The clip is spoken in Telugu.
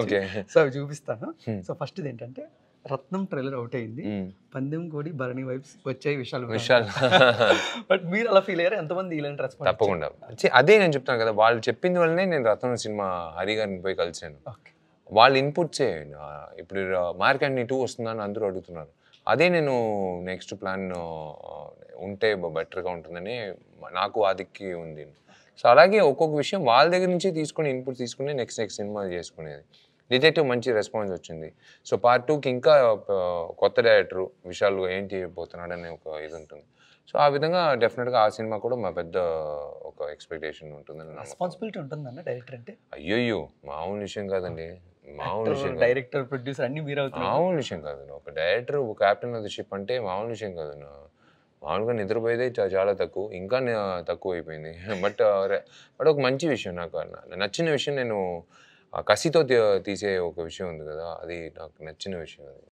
ఓకే సో అవి చూపిస్తాను సో ఫస్ట్ ఏంటంటే రత్నం ట్రైలర్ అవుట్ అయింది పందెం కోడి భరణి వైబ్స్ వచ్చాయి విశాల్ విషయాలు బట్ మీరు అలా ఫీల్ అయ్యారు ఎంతమంది ఇలాంటి రెస్పాన్స్ తప్పకుండా అదే నేను చెప్తాను కదా వాళ్ళు చెప్పింది వల్లనే నేను రత్నం సినిమా హరి గారిని పోయి కలిశాను వాళ్ళు ఇన్పుట్ చేయండి ఇప్పుడు మార్కెట్ టూ వస్తుందని అందరూ అడుగుతున్నారు అదే నేను నెక్స్ట్ ప్లాన్ ఉంటే బెటర్గా ఉంటుందని నాకు ఆదిక్కి ఉంది సో అలాగే ఒక్కొక్క విషయం వాళ్ళ దగ్గర నుంచి తీసుకుని ఇన్పుట్ తీసుకుని నెక్స్ట్ నెక్స్ట్ సినిమా చేసుకునేది డిటెక్టివ్ మంచి రెస్పాన్స్ వచ్చింది సో పార్ట్ టూకి ఇంకా కొత్త డైరెక్టర్ విశాల్ ఏం చేయబోతున్నాడు అనే ఒక ఇది ఉంటుంది సో ఆ విధంగా డెఫినెట్గా ఆ సినిమా కూడా మా పెద్ద ఒక ఎక్స్పెక్టేషన్ ఉంటుందని రెస్పాన్సిబిలిటీ ఉంటుందన్న డైరెక్టర్ అంటే అయ్యోయ్యో మామూలు విషయం కాదండి మామూలు విషయం డైరెక్టర్ ప్రొడ్యూసర్ అన్ని మీరు మామూలు విషయం కాదు ఒక డైరెక్టర్ ఒక క్యాప్టెన్ ఆఫ్ ది షిప్ అంటే మామూలు విషయం కాదు మామూలుగా నిద్రపోయేదే చాలా తక్కువ ఇంకా తక్కువ అయిపోయింది బట్ బట్ ఒక మంచి విషయం నాకు నచ్చిన విషయం నేను కసితో తీసే ఒక విషయం ఉంది కదా అది నాకు నచ్చిన విషయం అది